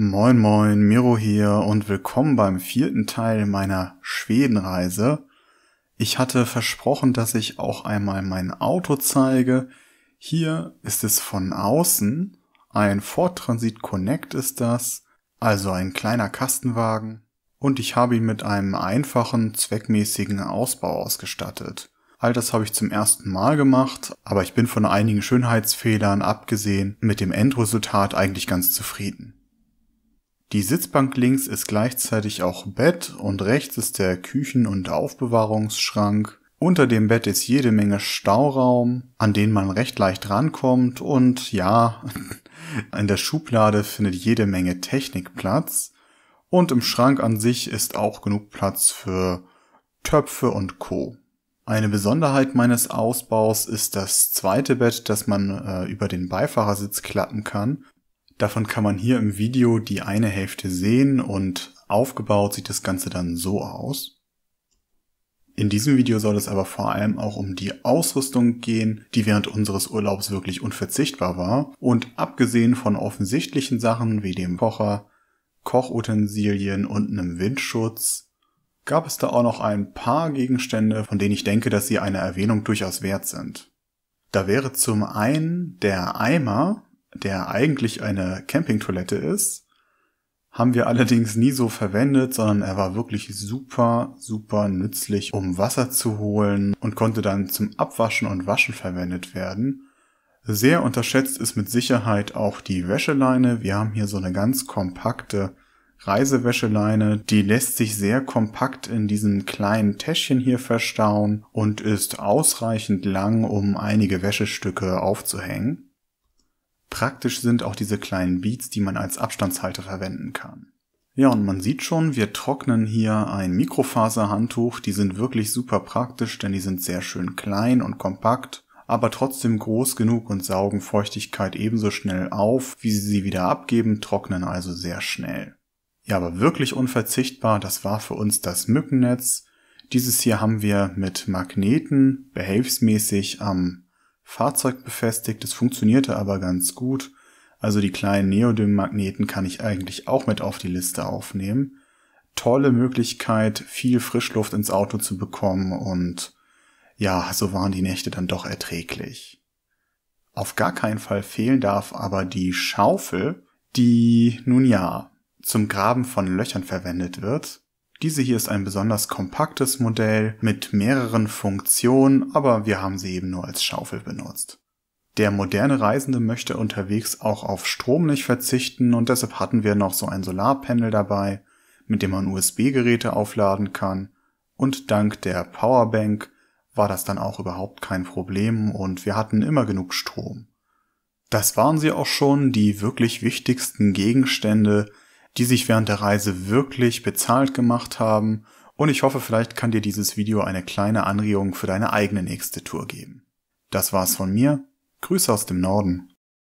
Moin moin, Miro hier und willkommen beim vierten Teil meiner Schwedenreise. Ich hatte versprochen, dass ich auch einmal mein Auto zeige. Hier ist es von außen. Ein Ford Transit Connect ist das, also ein kleiner Kastenwagen. Und ich habe ihn mit einem einfachen, zweckmäßigen Ausbau ausgestattet. All das habe ich zum ersten Mal gemacht, aber ich bin von einigen Schönheitsfehlern abgesehen mit dem Endresultat eigentlich ganz zufrieden. Die Sitzbank links ist gleichzeitig auch Bett und rechts ist der Küchen- und Aufbewahrungsschrank. Unter dem Bett ist jede Menge Stauraum, an den man recht leicht rankommt und ja, in der Schublade findet jede Menge Technik Platz. Und im Schrank an sich ist auch genug Platz für Töpfe und Co. Eine Besonderheit meines Ausbaus ist das zweite Bett, das man äh, über den Beifahrersitz klappen kann Davon kann man hier im Video die eine Hälfte sehen und aufgebaut sieht das Ganze dann so aus. In diesem Video soll es aber vor allem auch um die Ausrüstung gehen, die während unseres Urlaubs wirklich unverzichtbar war und abgesehen von offensichtlichen Sachen wie dem Kocher, Kochutensilien und einem Windschutz gab es da auch noch ein paar Gegenstände, von denen ich denke, dass sie eine Erwähnung durchaus wert sind. Da wäre zum einen der Eimer, der eigentlich eine Campingtoilette ist, haben wir allerdings nie so verwendet, sondern er war wirklich super, super nützlich, um Wasser zu holen und konnte dann zum Abwaschen und Waschen verwendet werden. Sehr unterschätzt ist mit Sicherheit auch die Wäscheleine. Wir haben hier so eine ganz kompakte Reisewäscheleine. Die lässt sich sehr kompakt in diesem kleinen Täschchen hier verstauen und ist ausreichend lang, um einige Wäschestücke aufzuhängen. Praktisch sind auch diese kleinen Beads, die man als Abstandshalter verwenden kann. Ja, und man sieht schon, wir trocknen hier ein Mikrofaserhandtuch. Die sind wirklich super praktisch, denn die sind sehr schön klein und kompakt, aber trotzdem groß genug und saugen Feuchtigkeit ebenso schnell auf, wie sie sie wieder abgeben, trocknen also sehr schnell. Ja, aber wirklich unverzichtbar, das war für uns das Mückennetz. Dieses hier haben wir mit Magneten behelfsmäßig am Fahrzeug befestigt. es funktionierte aber ganz gut. Also die kleinen Neodym-Magneten kann ich eigentlich auch mit auf die Liste aufnehmen. Tolle Möglichkeit, viel Frischluft ins Auto zu bekommen und ja, so waren die Nächte dann doch erträglich. Auf gar keinen Fall fehlen darf aber die Schaufel, die nun ja zum Graben von Löchern verwendet wird. Diese hier ist ein besonders kompaktes Modell mit mehreren Funktionen, aber wir haben sie eben nur als Schaufel benutzt. Der moderne Reisende möchte unterwegs auch auf Strom nicht verzichten und deshalb hatten wir noch so ein Solarpanel dabei, mit dem man USB-Geräte aufladen kann und dank der Powerbank war das dann auch überhaupt kein Problem und wir hatten immer genug Strom. Das waren sie auch schon, die wirklich wichtigsten Gegenstände, die sich während der Reise wirklich bezahlt gemacht haben und ich hoffe, vielleicht kann dir dieses Video eine kleine Anregung für deine eigene nächste Tour geben. Das war's von mir. Grüße aus dem Norden.